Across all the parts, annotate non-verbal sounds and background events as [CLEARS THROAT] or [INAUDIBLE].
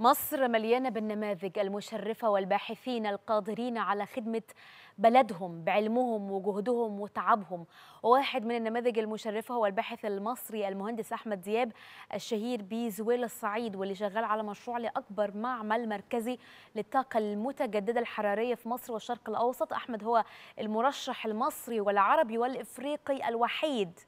مصر مليانة بالنماذج المشرفة والباحثين القادرين على خدمة بلدهم بعلمهم وجهدهم وتعبهم وواحد من النماذج المشرفة هو الباحث المصري المهندس أحمد دياب الشهير بزويل الصعيد واللي شغال على مشروع لأكبر معمل مركزي للطاقة المتجددة الحرارية في مصر والشرق الأوسط أحمد هو المرشح المصري والعربي والإفريقي الوحيد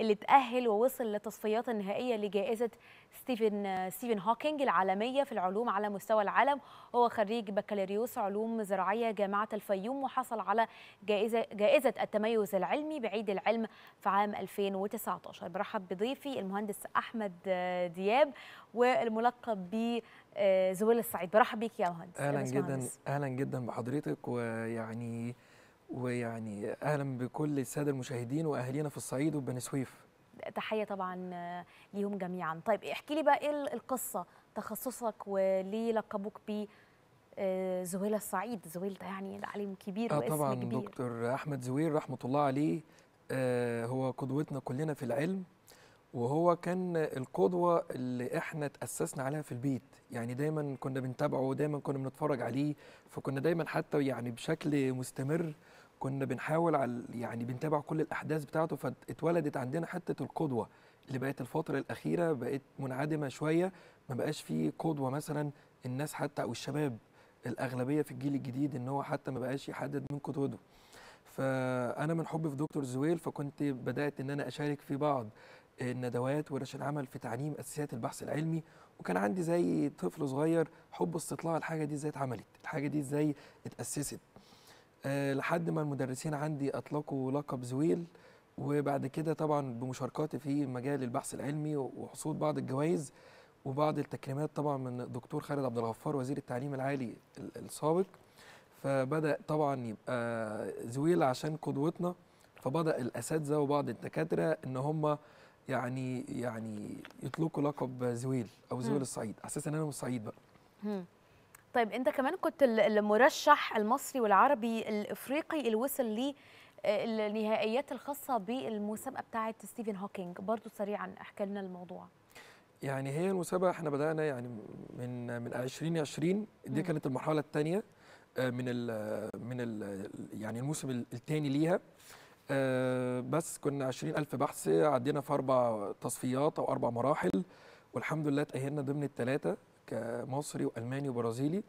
اللي تأهل ووصل للتصفيات النهائية لجائزة ستيفن ستيفن هوكينج العالمية في العلوم على مستوى العالم هو خريج بكالوريوس علوم زراعية جامعة الفيوم وحصل على جائزة جائزة التميز العلمي بعيد العلم في عام 2019 برحب بضيفي المهندس أحمد دياب والملقب ب آه، زويل السعيد برحب بيك يا مهندس اهلا جدا اهلا جدا بحضرتك ويعني ويعني اهلا بكل الساده المشاهدين واهالينا في الصعيد وبني سويف تحيه طبعا ليهم جميعا طيب احكي لي بقى ايه القصه تخصصك وليه لقبوك ب زويل آه، الصعيد ده يعني ده علم كبير آه طبعا كبير. دكتور أحمد زويل رحمة الله عليه آه، هو قدوتنا كلنا في العلم وهو كان القدوة اللي احنا تأسسنا عليها في البيت يعني دايما كنا بنتابعه ودايما كنا بنتفرج عليه فكنا دايما حتى يعني بشكل مستمر كنا بنحاول على يعني بنتابع كل الاحداث بتاعته فاتولدت عندنا حته القدوه اللي بقت الفتره الاخيره بقت منعدمه شويه ما بقاش في قدوه مثلا الناس حتى او الشباب الاغلبيه في الجيل الجديد ان هو حتى ما بقاش يحدد من قدوته فانا من حبي في دكتور زويل فكنت بدات ان انا اشارك في بعض الندوات ورش العمل في تعليم اساسيات البحث العلمي وكان عندي زي طفل صغير حب استطلاع الحاجه دي ازاي اتعملت الحاجه دي ازاي اتاسست آه، لحد ما المدرسين عندي اطلقوا لقب زويل وبعد كده طبعا بمشاركاتي في مجال البحث العلمي وحصول بعض الجوائز وبعض التكريمات طبعا من الدكتور خالد عبد الغفار وزير التعليم العالي السابق فبدا طبعا يبقى زويل عشان قدوتنا فبدا الاساتذه وبعض الدكاتره ان هم يعني يعني يطلقوا لقب زويل او زويل الصعيد على اساس ان انا من الصعيد بقى طيب انت كمان كنت المرشح المصري والعربي الافريقي اللي وصل لي النهائيات آه، الخاصه بالمسابقه بتاعه ستيفن هوكينج برضو سريعا احكي لنا الموضوع يعني هي المسابقه احنا بدانا يعني من من 2020 دي كانت المرحله الثانيه آه، من الـ من الـ يعني الموسم الثاني ليها آه، بس كنا 20000 بحث عدينا في اربع تصفيات او اربع مراحل والحمد لله تأهلنا ضمن التلاتة كمصري وألماني وبرازيلي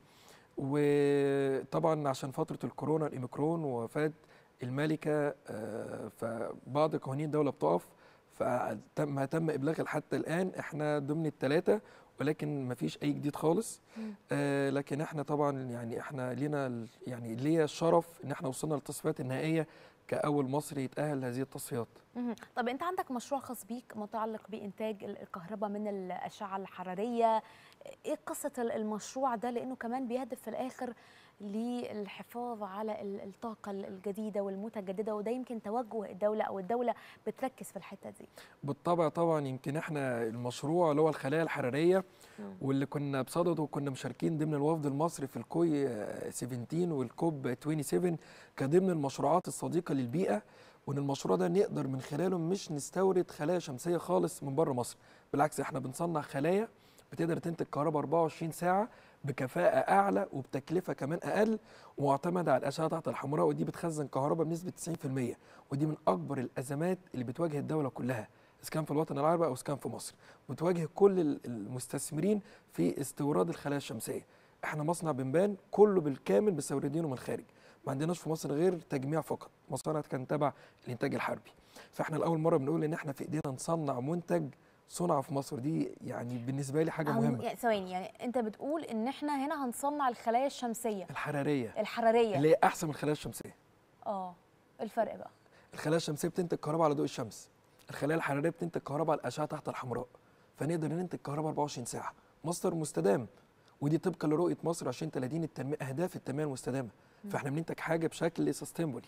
وطبعا عشان فترة الكورونا الإيميكرون ووفاة الملكة آه، فبعض قوانين الدولة بتقف فما تم إبلاغ حتى الآن إحنا ضمن التلاتة ولكن ما فيش أي جديد خالص آه، لكن إحنا طبعا يعني إحنا لينا يعني ليا الشرف إن إحنا وصلنا للتصفيات النهائية كأول مصري يتأهل لهذه التصفيات طب أنت عندك مشروع خاص بيك متعلق بإنتاج الكهرباء من الأشعة الحرارية إيه قصة المشروع ده لأنه كمان بيهدف في الآخر للحفاظ على الطاقة الجديدة والمتجددة وده يمكن توجه الدولة أو الدولة بتركز في الحتة دي بالطبع طبعا يمكن احنا المشروع اللي هو الخلايا الحرارية واللي كنا بصدده وكنا مشاركين ضمن الوفد المصري في الكوي 17 والكوب 27 كضمن المشروعات الصديقة للبيئة وان المشروع ده نقدر من خلاله مش نستورد خلايا شمسيه خالص من بره مصر بالعكس احنا بنصنع خلايا بتقدر تنتج كهرباء 24 ساعه بكفاءه اعلى وبتكلفه كمان اقل واعتمد على الاشعه تحت الحمراء ودي بتخزن كهرباء بنسبه 90% ودي من اكبر الازمات اللي بتواجه الدوله كلها اذا كان في الوطن العربي او اذا كان في مصر بتواجه كل المستثمرين في استوراد الخلايا الشمسيه احنا مصنع بنبان كله بالكامل مستوردينه من الخارج ما عندناش في مصر غير تجميع فقط مصانع كان تبع الانتاج الحربي فاحنا لاول مره بنقول ان احنا في ايدينا نصنع منتج صنع في مصر دي يعني بالنسبه لي حاجه مهمه ثواني يعني انت بتقول ان احنا هنا هنصنع الخلايا الشمسيه الحراريه الحراريه اللي هي احسن من الخلايا الشمسيه اه الفرق بقى الخلايا الشمسيه بتنتج كهرباء على ضوء الشمس الخلايا الحراريه بتنتج كهرباء على الاشعه تحت الحمراء فنقدر ننتج كهرباء 24 ساعه مصدر مستدام ودي طبقا لرؤيه مصر 2030 التنميه اهداف التنميه المستدامه فاحنا بننتج حاجه بشكل سستينبل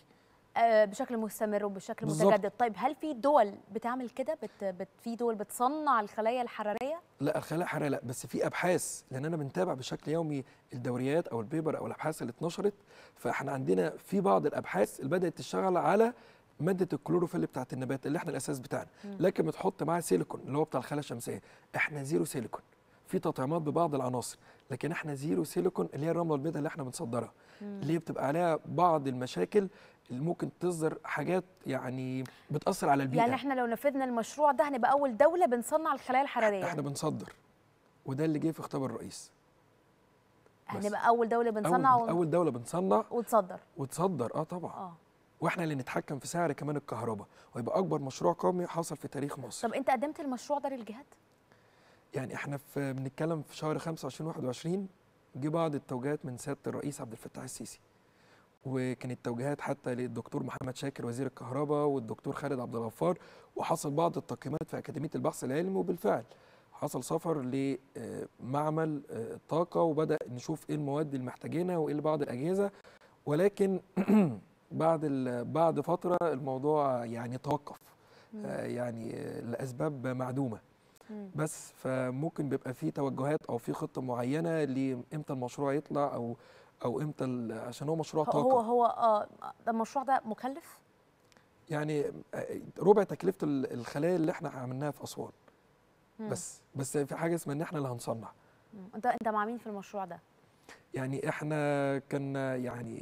آه، بشكل مستمر وبشكل بالزبط. متجدد طيب هل في دول بتعمل كده بت... بت... في دول بتصنع الخلايا الحراريه لا الخلايا الحراريه لا بس في ابحاث لان انا بنتابع بشكل يومي الدوريات او البيبر او الابحاث اللي اتنشرت فاحنا عندنا في بعض الابحاث اللي بدات تشتغل على ماده الكلوروفيل بتاعت النبات اللي احنا الاساس بتاعنا م. لكن بتحط معاه سيليكون اللي هو بتاع الخلايا الشمسيه احنا زيرو سيليكون في تطعيمات ببعض العناصر لكن احنا زيرو سيليكون اللي هي الرمله البيضاء اللي احنا بنصدرها اللي هي بتبقى عليها بعض المشاكل ممكن تصدر حاجات يعني بتاثر على البيئه يعني احنا لو نفذنا المشروع ده هنبقى اول دوله بنصنع الخلايا الحراريه احنا بنصدر وده اللي جه في اختبار الرئيس هنبقى اول دوله بنصنع أول, ون... اول دوله بنصنع وتصدر وتصدر اه طبعا اه واحنا اللي نتحكم في سعر كمان الكهرباء ويبقى اكبر مشروع قومي حصل في تاريخ مصر طب انت قدمت المشروع ده للجهات يعني احنا في بنتكلم في شهر 25 21 جه بعض التوجيهات من سياده الرئيس عبد الفتاح السيسي وكانت توجيهات حتى للدكتور محمد شاكر وزير الكهرباء والدكتور خالد عبد الغفار وحصل بعض التقييمات في اكاديميه البحث العلمي وبالفعل حصل سفر لمعمل آه، الطاقه آه، وبدا نشوف ايه المواد اللي محتاجينها وايه بعض الاجهزه ولكن [CLEARS THROAT] بعد بعد فتره الموضوع يعني توقف آه، يعني لاسباب معدومه بس فممكن بيبقى في توجهات او في خطه معينه لامتى المشروع يطلع او او امتى عشان هو مشروع طاقه هو هو اه المشروع ده مكلف يعني آه، ربع تكلفه الخلايا اللي احنا عملناها في اسوان بس بس في حاجه اسمها ان احنا اللي هنصنع انت انت مع مين في المشروع ده يعني احنا كان يعني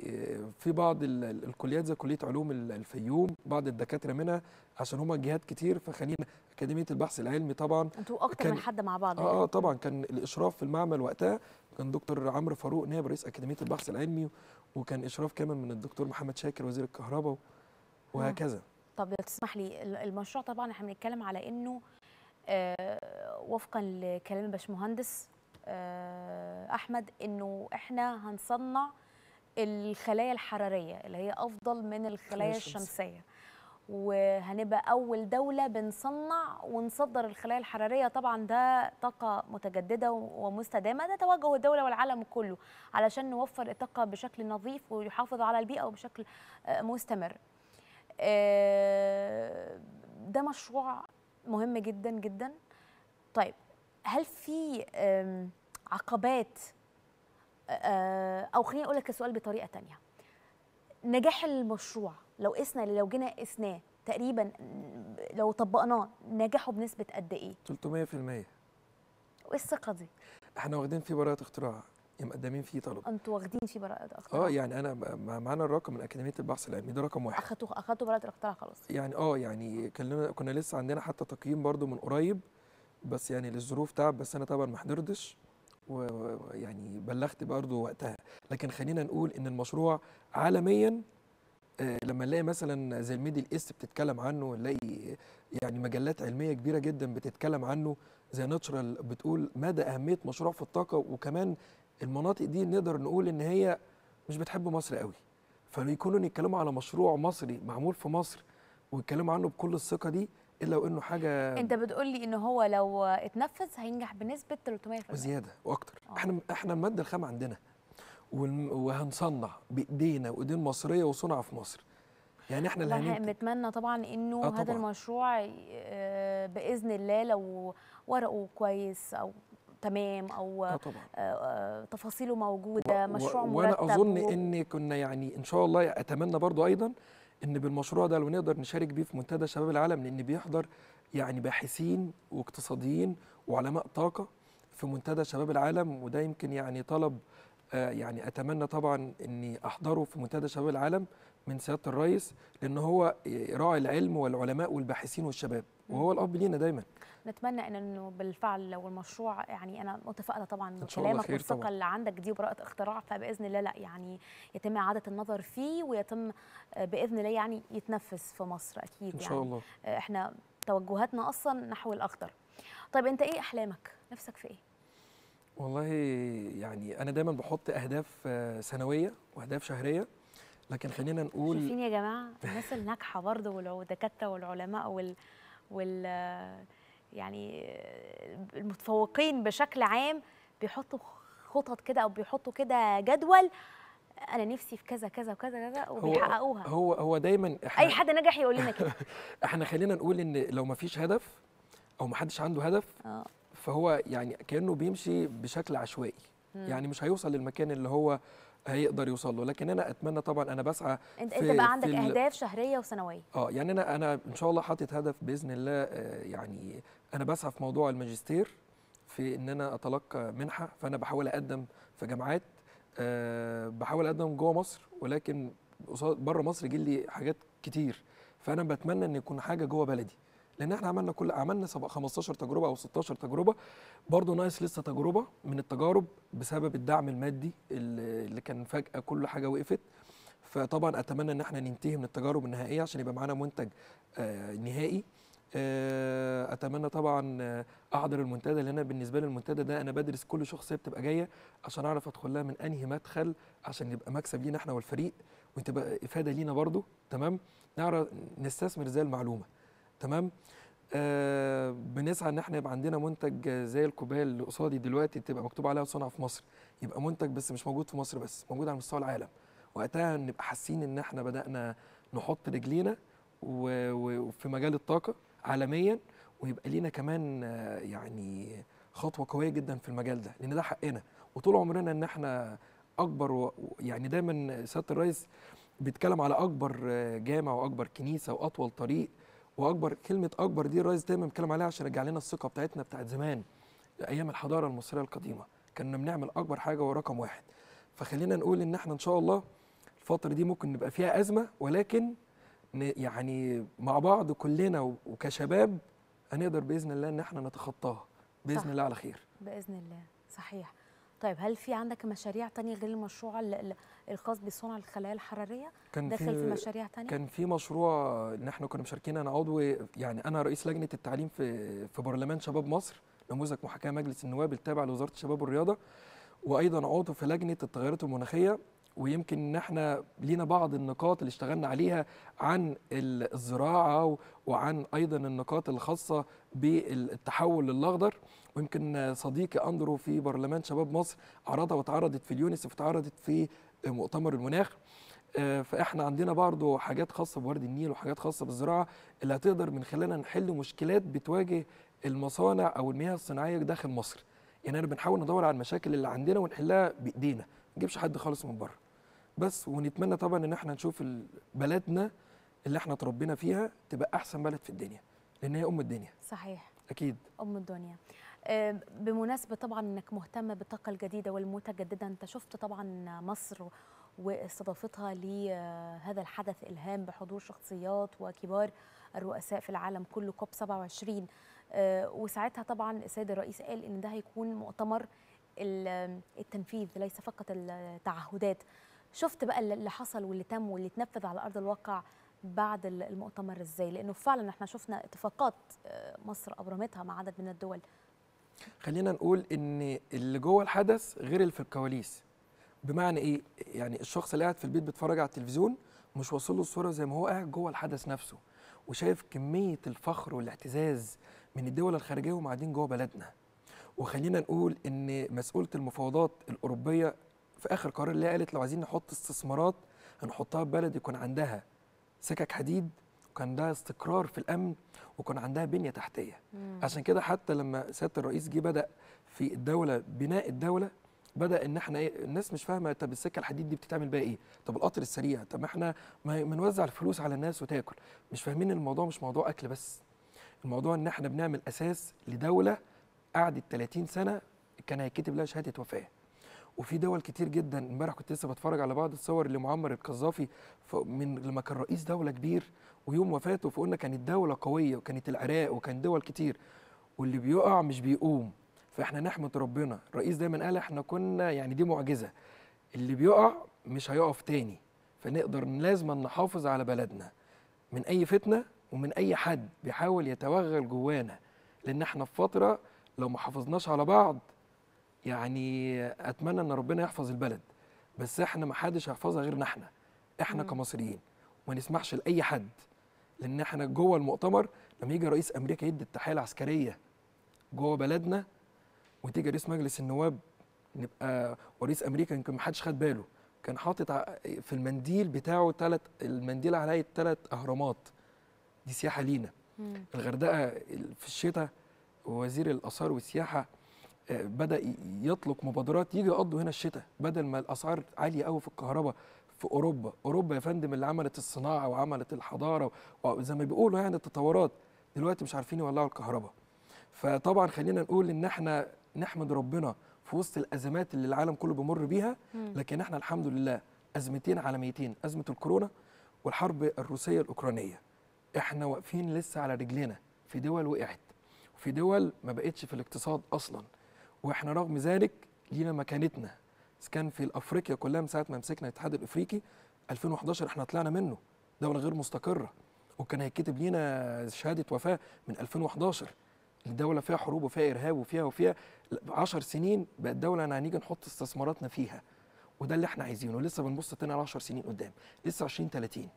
في بعض الكليات زي كليه علوم الفيوم بعض الدكاتره منها عشان هما جهات كتير فخلينا اكاديميه البحث العلمي طبعا انتوا اكتر من حد مع بعض اه يعني. طبعا كان الاشراف في المعمل وقتها كان دكتور عمرو فاروق نائب رئيس اكاديميه البحث العلمي وكان اشراف كامل من الدكتور محمد شاكر وزير الكهرباء وهكذا طب لو تسمح لي المشروع طبعا احنا بنتكلم على انه آه وفقا لكلام الباشمهندس آه، احمد انه احنا هنصنع الخلايا الحراريه اللي هي افضل من الخلايا الشمسيه وهنبقى اول دوله بنصنع ونصدر الخلايا الحراريه طبعا ده طاقه متجدده ومستدامه ده توجه الدوله والعالم كله علشان نوفر الطاقه بشكل نظيف ويحافظ على البيئه وبشكل آه، مستمر آه، ده مشروع مهم جدا جدا طيب هل في عقبات آه، آه، او خليني اقول لك السؤال بطريقه تانية نجاح المشروع لو قسنا لو جينا قسناه تقريبا لو طبقناه نجحوا بنسبه قد ايه 300% وايه الثقه دي احنا واخدين فيه براءه اختراع مقدمين فيه طلب انتوا واخدين فيه براءه اختراع اه يعني انا معانا الرقم من اكاديميه البحث العلمي ده رقم واحد اخدتوا اخدتوا براءه الاختراع خلاص يعني اه يعني كنا لسه عندنا حتى تقييم برضو من قريب بس يعني للظروف تعب بس انا طبعا ما حضرتش ويعني بلغت برضه وقتها لكن خلينا نقول ان المشروع عالميا آه، لما نلاقي مثلا زي الميدل ايست بتتكلم عنه نلاقي يعني مجلات علميه كبيره جدا بتتكلم عنه زي ناتشرال بتقول مدى اهميه مشروع في الطاقه وكمان المناطق دي نقدر نقول ان هي مش بتحب مصر قوي فلو يكونوا يتكلموا على مشروع مصري معمول في مصر ويتكلموا عنه بكل الثقه دي الا وانه حاجه انت بتقول لي ان هو لو اتنفذ هينجح بنسبه 300% وزياده واكتر آه. احنا احنا الماده الخام عندنا وهنصنع بايدينا وايدين مصريه وصنع في مصر يعني احنا اللي هننتج بنتمنى طبعا انه آه طبعًا. هذا المشروع آه، باذن الله لو ورقه كويس او تمام او آه طبعا. آه, آه، تفاصيله موجوده و مشروع مرتب وانا اظن و... ان كنا يعني ان شاء الله اتمنى برضو ايضا ان بالمشروع ده لو نقدر نشارك بيه في منتدى شباب العالم لان بيحضر يعني باحثين واقتصاديين وعلماء طاقه في منتدى شباب العالم وده يمكن يعني طلب آه، يعني اتمنى طبعا اني احضره في منتدى شباب العالم من سياده الرئيس لان هو راعي العلم والعلماء والباحثين والشباب وهو الاب لينا دايما نتمنى ان انه بالفعل لو المشروع يعني انا متفائله طبعا كلامك والثقه اللي عندك دي وبراءه اختراع فباذن الله لا يعني يتم اعاده النظر فيه ويتم آه، باذن الله يعني يتنفذ في مصر اكيد ان شاء يعني الله آه، احنا توجهاتنا اصلا نحو الاخضر طيب انت ايه احلامك نفسك في ايه والله يعني انا دايما بحط اهداف آه، سنويه واهداف شهريه لكن خلينا نقول شايفين يا جماعه الناس الناجحه برضه والدكاتره والعلماء وال وال يعني المتفوقين بشكل عام بيحطوا خطط كده او بيحطوا كده جدول انا نفسي في كذا كذا وكذا كذا وبيحققوها هو هو دايما اي حد نجح يقول لنا كده [LAUGHS] احنا خلينا نقول ان لو ما فيش هدف او ما حدش عنده هدف آه. فهو يعني كانه بيمشي بشكل عشوائي يعني مش هيوصل للمكان اللي هو هيقدر يوصل له لكن انا اتمنى طبعا انا بسعى انت انت بقى عندك اهداف شهريه وسنويه اه يعني انا انا ان شاء الله حاطط هدف باذن الله آه، يعني انا بسعى في موضوع الماجستير في ان انا اتلقى منحه فانا بحاول اقدم في جامعات آه، بحاول اقدم جوه مصر ولكن بره مصر جه لي حاجات كتير فانا بتمنى ان يكون حاجه جوه بلدي لان احنا عملنا كل عملنا 15 تجربه او 16 تجربه برضه ناقص لسه تجربه من التجارب بسبب الدعم المادي اللي كان فجاه كل حاجه وقفت فطبعا اتمنى ان احنا ننتهي من التجارب النهائيه عشان يبقى معانا منتج آه، نهائي آه، اتمنى طبعا آه، احضر المنتدى لان انا بالنسبه لي المنتدى ده انا بدرس كل شخصيه بتبقى جايه عشان اعرف ادخل لها من انهي مدخل عشان يبقى مكسب لينا احنا والفريق وتبقى افاده لينا برضو تمام نعرف نستثمر ازاي المعلومه تمام آه بنسعى ان احنا يبقى عندنا منتج زي الكوبايه اللي قصادي دلوقتي تبقى مكتوب عليها صنع في مصر يبقى منتج بس مش موجود في مصر بس موجود على مستوى العالم وقتها نبقى حاسين ان احنا بدانا نحط رجلينا وفي مجال الطاقه عالميا ويبقى لينا كمان آه، يعني خطوه قويه جدا في المجال ده لان ده حقنا وطول عمرنا ان احنا اكبر يعني دايما سياده الرئيس بيتكلم على اكبر آه، جامع واكبر كنيسه واطول طريق واكبر كلمه اكبر دي الرئيس دايما بيتكلم عليها عشان يرجع لنا الثقه بتاعتنا بتاعت زمان ايام الحضاره المصريه القديمه كنا بنعمل اكبر حاجه ورقم واحد فخلينا نقول ان احنا ان شاء الله الفتره دي ممكن نبقى فيها ازمه ولكن يعني مع بعض كلنا وكشباب هنقدر باذن الله ان احنا نتخطاها باذن صح. الله على خير باذن الله صحيح طيب هل في عندك مشاريع تانية غير المشروع الخاص بصنع الخلايا الحراريه كان دخلت في مشاريع تانية؟ كان في مشروع ان احنا كنا مشاركين انا عضو يعني انا رئيس لجنه التعليم في في برلمان شباب مصر نموذج محاكاه مجلس النواب التابع لوزاره الشباب والرياضه وايضا عضو في لجنه التغيرات المناخيه ويمكن ان احنا لينا بعض النقاط اللي اشتغلنا عليها عن الزراعه وعن ايضا النقاط الخاصه بالتحول للاخضر ويمكن صديقي اندرو في برلمان شباب مصر عرضها واتعرضت في اليونيسف وتعرضت في مؤتمر المناخ آه، فاحنا عندنا برضه حاجات خاصه بورد النيل وحاجات خاصه بالزراعه اللي هتقدر من خلالها نحل مشكلات بتواجه المصانع او المياه الصناعيه داخل مصر يعني انا بنحاول ندور على المشاكل اللي عندنا ونحلها بايدينا ما نجيبش حد خالص من بره بس ونتمنى طبعا ان احنا نشوف بلدنا اللي احنا اتربينا فيها تبقى احسن بلد في الدنيا لان هي ام الدنيا صحيح اكيد ام الدنيا آه، بمناسبه طبعا انك مهتم بالطاقه الجديده والمتجدده انت شفت طبعا مصر واستضافتها لهذا الحدث الهام بحضور شخصيات وكبار الرؤساء في العالم كله كوب 27 آه، وساعتها طبعا السيد الرئيس قال ان ده هيكون مؤتمر التنفيذ ليس فقط التعهدات شفت بقى اللي حصل واللي تم واللي اتنفذ على ارض الواقع بعد المؤتمر ازاي لانه فعلا احنا شفنا اتفاقات آه، مصر ابرمتها مع عدد من الدول خلينا نقول ان اللي جوه الحدث غير اللي في الكواليس بمعنى ايه يعني الشخص اللي قاعد في البيت بيتفرج على التلفزيون مش واصل له الصوره زي ما هو قاعد جوه الحدث نفسه وشايف كميه الفخر والاعتزاز من الدول الخارجيه وهم جوه بلدنا وخلينا نقول ان مسؤوله المفاوضات الاوروبيه في اخر قرار اللي قالت لو عايزين نحط استثمارات هنحطها في بلد يكون عندها سكك حديد وكان عندها استقرار في الامن وكان عندها بنيه تحتيه مم. عشان كده حتى لما سياده الرئيس جه بدا في الدوله بناء الدوله بدا ان احنا ايه الناس مش فاهمه طب السكه الحديد دي بتتعمل بقى ايه طب القطر السريع طب ما احنا ما نوزع الفلوس على الناس وتاكل مش فاهمين ان الموضوع مش موضوع اكل بس الموضوع ان احنا بنعمل اساس لدوله قعدت 30 سنه كان هيتكتب لها شهاده وفاه وفي دول كتير جدا امبارح كنت لسه بتفرج على بعض الصور لمعمر القذافي من لما كان رئيس دوله كبير ويوم وفاته فقلنا كانت دوله قويه وكانت العراق وكان دول كتير واللي بيقع مش بيقوم فاحنا نحمد ربنا الرئيس دايما قال احنا كنا يعني دي معجزه اللي بيقع مش هيقف تاني فنقدر لازم نحافظ على بلدنا من اي فتنه ومن اي حد بيحاول يتوغل جوانا لان احنا في فتره لو ما حافظناش على بعض يعني اتمنى ان ربنا يحفظ البلد بس احنا ما حدش هيحفظها غيرنا احنا احنا كمصريين وما نسمحش لاي حد لان احنا جوه المؤتمر لما يجي رئيس امريكا يدي التحيه العسكريه جوه بلدنا وتيجي رئيس مجلس النواب نبقى ورئيس امريكا يمكن ما حدش خد باله كان حاطط في المنديل بتاعه ثلاث المنديل عليه ثلاث اهرامات دي سياحه لينا الغردقه في الشتاء وزير الاثار والسياحه بدا يطلق مبادرات يجي يقضوا هنا الشتاء بدل ما الاسعار عاليه قوي في الكهرباء في اوروبا اوروبا يا فندم اللي عملت الصناعه وعملت الحضاره وزي ما بيقولوا يعني التطورات دلوقتي مش عارفين يولعوا الكهرباء فطبعا خلينا نقول ان احنا نحمد ربنا في وسط الازمات اللي العالم كله بيمر بيها لكن احنا الحمد لله ازمتين عالميتين ازمه الكورونا والحرب الروسيه الاوكرانيه احنا واقفين لسه على رجلينا في دول وقعت وفي دول ما بقتش في الاقتصاد اصلا واحنا رغم ذلك لينا مكانتنا كان في افريقيا كلها من ساعه ما مسكنا الاتحاد الافريقي 2011 احنا طلعنا منه دوله غير مستقره وكان هيتكتب لينا شهاده وفاه من 2011 الدولة فيها حروب وفيها إرهاب وفيها وفيها 10 سنين بقت دولة أنا هنيجي نحط استثماراتنا فيها وده اللي احنا عايزينه لسه بنبص تاني على 10 سنين قدام لسه 20 30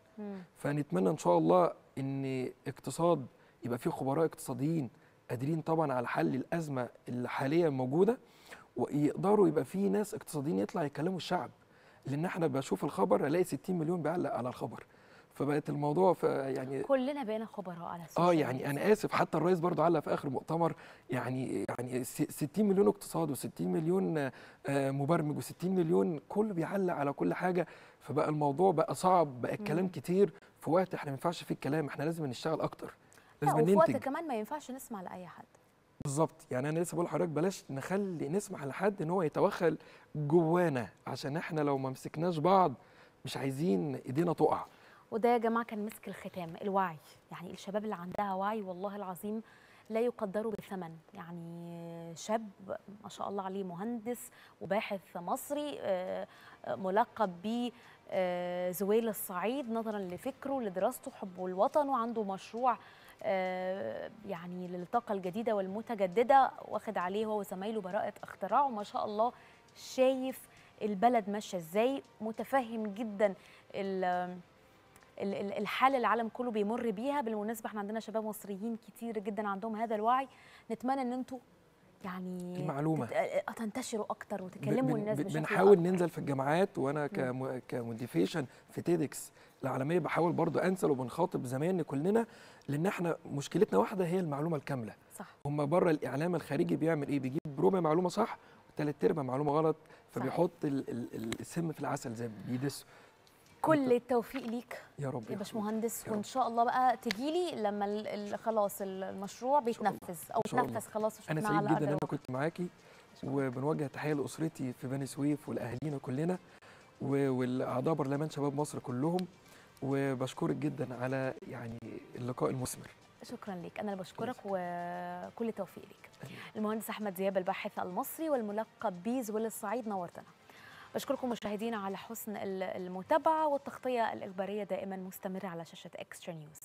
فنتمنى ان شاء الله ان اقتصاد يبقى فيه خبراء اقتصاديين قادرين طبعا على حل الازمه اللي حاليا موجوده ويقدروا يبقى في ناس اقتصاديين يطلع يكلموا الشعب لان احنا بشوف الخبر الاقي 60 مليون بيعلق على الخبر فبقت الموضوع في يعني كلنا بقينا خبراء على السوشيال اه يعني انا اسف حتى الرئيس برضه علق في اخر مؤتمر يعني يعني 60 مليون اقتصاد و60 مليون آه، مبرمج و60 مليون كله بيعلق على كل حاجه فبقى الموضوع بقى صعب بقى الكلام كتير في وقت احنا ما ينفعش فيه الكلام احنا لازم نشتغل اكتر لازم ننتج وفي وقت كمان ما ينفعش نسمع لاي حد بالظبط يعني انا لسه بقول لحضرتك بلاش نخلي نسمع لحد ان هو يتوخل جوانا عشان احنا لو ما مسكناش بعض مش عايزين ايدينا تقع وده يا جماعه كان مسك الختام الوعي يعني الشباب اللي عندها وعي والله العظيم لا يقدروا بثمن يعني شاب ما شاء الله عليه مهندس وباحث مصري آه، آه، ملقب ب آه، زويل الصعيد نظرا لفكره لدراسته حبه الوطن وعنده مشروع آه، يعني للطاقه الجديده والمتجدده واخد عليه هو وزمايله براءه اختراعه ما شاء الله شايف البلد ماشيه ازاي متفهم جدا الحاله اللي العالم كله بيمر بيها بالمناسبه احنا عندنا شباب مصريين كتير جدا عندهم هذا الوعي نتمنى ان انتم يعني المعلومه آه، تنتشروا اكتر وتكلموا الناس بشكل بنحاول ننزل في الجامعات وانا كموديفيشن في تيدكس العالميه بحاول برضو انسل وبنخاطب زمان كلنا لان احنا مشكلتنا واحده هي المعلومه الكامله صح هم بره الاعلام الخارجي بيعمل ايه بيجيب ربع معلومه صح وثلاث ارباع معلومه غلط فبيحط السم في العسل زي بيدسه كل التوفيق ليك يا رب يا باشمهندس وان شاء الله بقى تجي لي لما خلاص المشروع بيتنفذ او بيتنفذ خلاص انا سعيد جدا ان انا كنت معاكي وبنوجه تحيه لاسرتي في بني سويف ولاهالينا كلنا والاعضاء برلمان شباب مصر كلهم وبشكرك جدا على يعني اللقاء المثمر شكرا ليك انا اللي بشكرك وكل توفيق ليك المهندس احمد زياب الباحث المصري والملقب بيز وللصعيد نورتنا بشكركم مشاهدينا على حسن المتابعة والتغطية الإخبارية دائما مستمرة على شاشة إكسترا نيوز